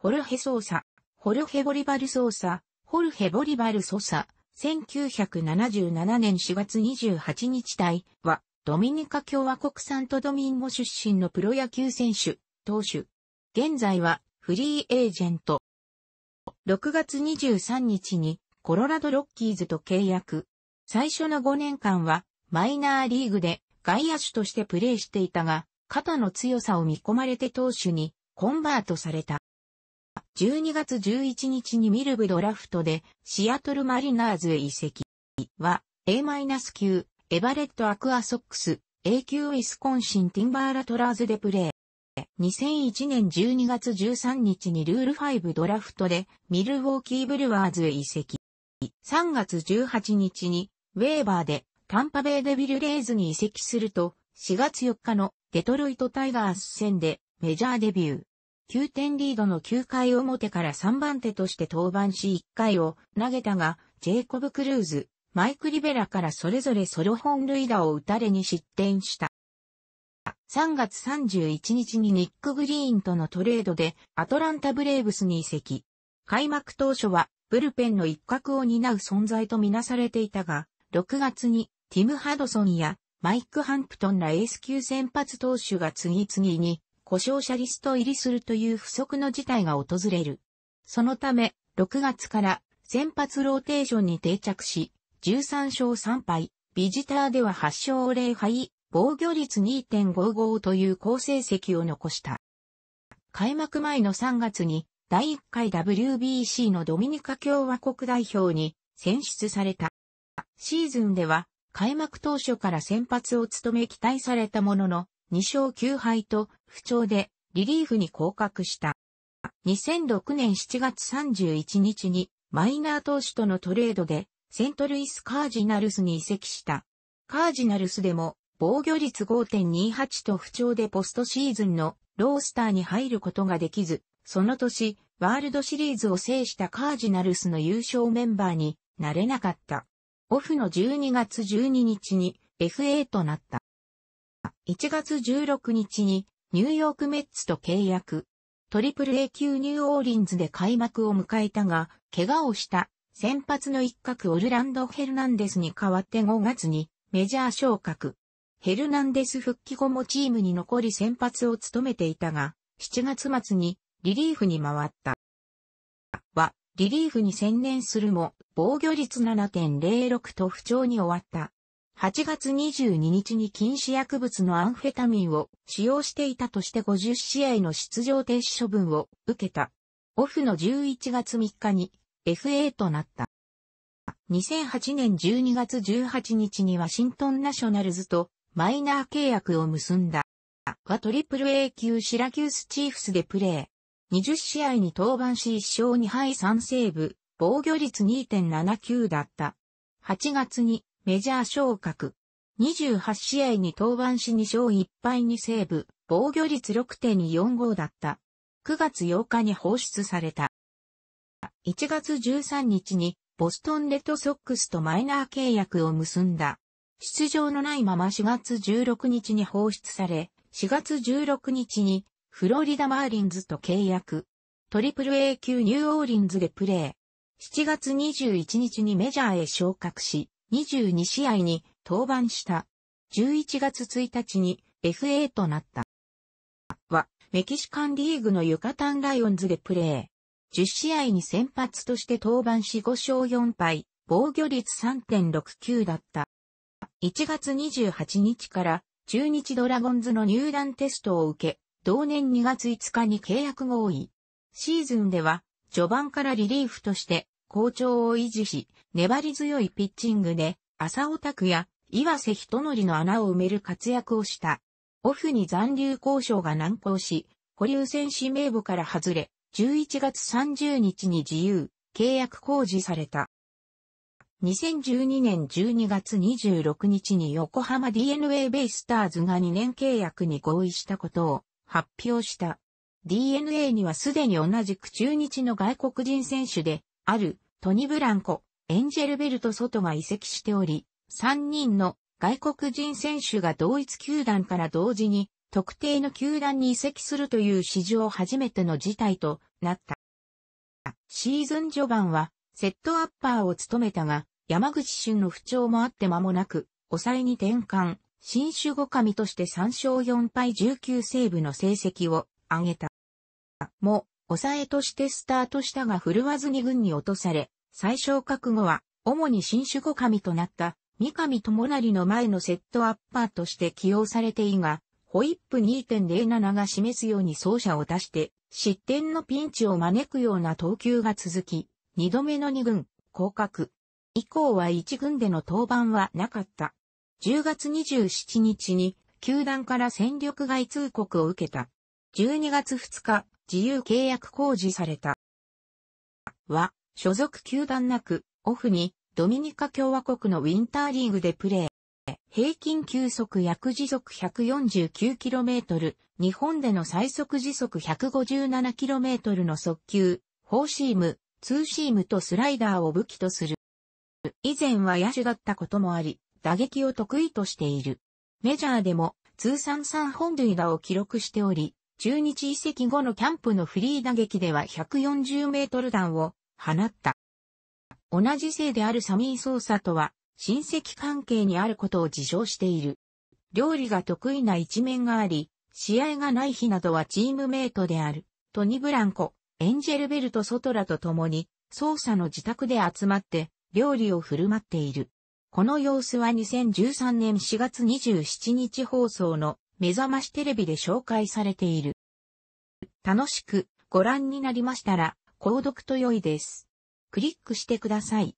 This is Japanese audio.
ホルヘソーサ、ホルヘボリバルソーサ、ホルヘボリバルソサ、1977年4月28日隊、は、ドミニカ共和国サントドミンゴ出身のプロ野球選手、投手。現在は、フリーエージェント。6月23日に、コロラドロッキーズと契約。最初の5年間は、マイナーリーグで外野手としてプレーしていたが、肩の強さを見込まれて投手にコンバートされた。12月11日にミルブドラフトでシアトルマリナーズへ移籍は A- 9エバレットアクアソックス A 級ウィスコンシンティンバーラトラーズでプレー。2001年12月13日にルール5ドラフトでミルウォーキーブルワーズへ移籍。3月18日にウェーバーでタンパベイデビルレイズに移籍すると4月4日のデトロイトタイガース戦でメジャーデビュー。9点リードの9回表から3番手として登板し1回を投げたが、ジェイコブ・クルーズ、マイク・リベラからそれぞれソロ本塁打を打たれに失点した。3月31日にニック・グリーンとのトレードでアトランタ・ブレーブスに移籍。開幕当初はブルペンの一角を担う存在とみなされていたが、6月にティム・ハドソンやマイク・ハンプトンらエース級先発投手が次々に故障者リスト入りするという不測の事態が訪れる。そのため、6月から先発ローテーションに定着し、13勝3敗、ビジターでは8勝0敗、防御率2.55という好成績を残した。開幕前の3月に第1回 WBC のドミニカ共和国代表に選出された。シーズンでは開幕当初から先発を務め期待されたものの、2勝9敗と不調でリリーフに降格した。2006年7月31日にマイナー投手とのトレードでセントルイスカージナルスに移籍した。カージナルスでも防御率5.28と不調でポストシーズンのロースターに入ることができず、その年、ワールドシリーズを制したカージナルスの優勝メンバーになれなかった。オフの12月12日に FA となった。1月16日にニューヨークメッツと契約。トリプル A 級ニューオーリンズで開幕を迎えたが、怪我をした先発の一角オルランド・ヘルナンデスに代わって5月にメジャー昇格。ヘルナンデス復帰後もチームに残り先発を務めていたが、7月末にリリーフに回った。は、リリーフに専念するも、防御率7.06と不調に終わった。8月22日に禁止薬物のアンフェタミンを使用していたとして50試合の出場停止処分を受けた。オフの11月3日に FA となった。2008年12月18日にワシントンナショナルズとマイナー契約を結んだ。はトリプル A 級シラキュースチーフスでプレー。20試合に登板し1勝2敗3セーブ、防御率2.79だった。8月にメジャー昇格。28試合に登板し2勝1敗にセーブ、防御率6.45だった。9月8日に放出された。1月13日にボストンレッドソックスとマイナー契約を結んだ。出場のないまま4月16日に放出され、4月16日にフロリダマーリンズと契約。トリプル A 級ニューオーリンズでプレー。7月21日にメジャーへ昇格し、22試合に登板した。11月1日に FA となった。は、メキシカンリーグのユカタンライオンズでプレー。10試合に先発として登板し5勝4敗、防御率3.69だった。1月28日から中日ドラゴンズの入団テストを受け、同年2月5日に契約合意。シーズンでは、序盤からリリーフとして、好調を維持し、粘り強いピッチングで、浅尾拓也、岩瀬人則の穴を埋める活躍をした。オフに残留交渉が難航し、保留戦士名簿から外れ、11月30日に自由、契約公示された。2012年12月26日に横浜 DNA ベイスターズが2年契約に合意したことを発表した。DNA にはすでに同じく中日の外国人選手であるトニ・ブランコ、エンジェルベルト・ソトが移籍しており、3人の外国人選手が同一球団から同時に特定の球団に移籍するという史上初めての事態となった。シーズン序盤はセットアッパーを務めたが、山口俊の不調もあって間もなく、抑えに転換、新守護神として3勝4敗19セーブの成績を上げた。も、抑えとしてスタートしたが振るわずに軍に落とされ、最小覚悟は、主に新守護神となった三上智成の前のセットアッパーとして起用されていが、ホイップ2.07が示すように走者を出して、失点のピンチを招くような投球が続き、二度目の二軍、降格。以降は一軍での登板はなかった。10月27日に、球団から戦力外通告を受けた。12月2日、自由契約公示された。は、所属球団なく、オフにドミニカ共和国のウィンターリーグでプレー。平均球速約時速 149km、日本での最速時速 157km の速球、フォーシーム、ツーシームとスライダーを武器とする。以前は野手だったこともあり、打撃を得意としている。メジャーでも通算3本塁打を記録しており、中日移籍後のキャンプのフリー打撃では140メートル弾を放った。同じ姓であるサミー・ソーサとは、親戚関係にあることを自称している。料理が得意な一面があり、試合がない日などはチームメイトである、トニ・ブランコ、エンジェルベルト・ソトラと共に、ソーサの自宅で集まって、料理を振る舞っている。この様子は2013年4月27日放送の目覚ましテレビで紹介されている。楽しくご覧になりましたら、購読と良いです。クリックしてください。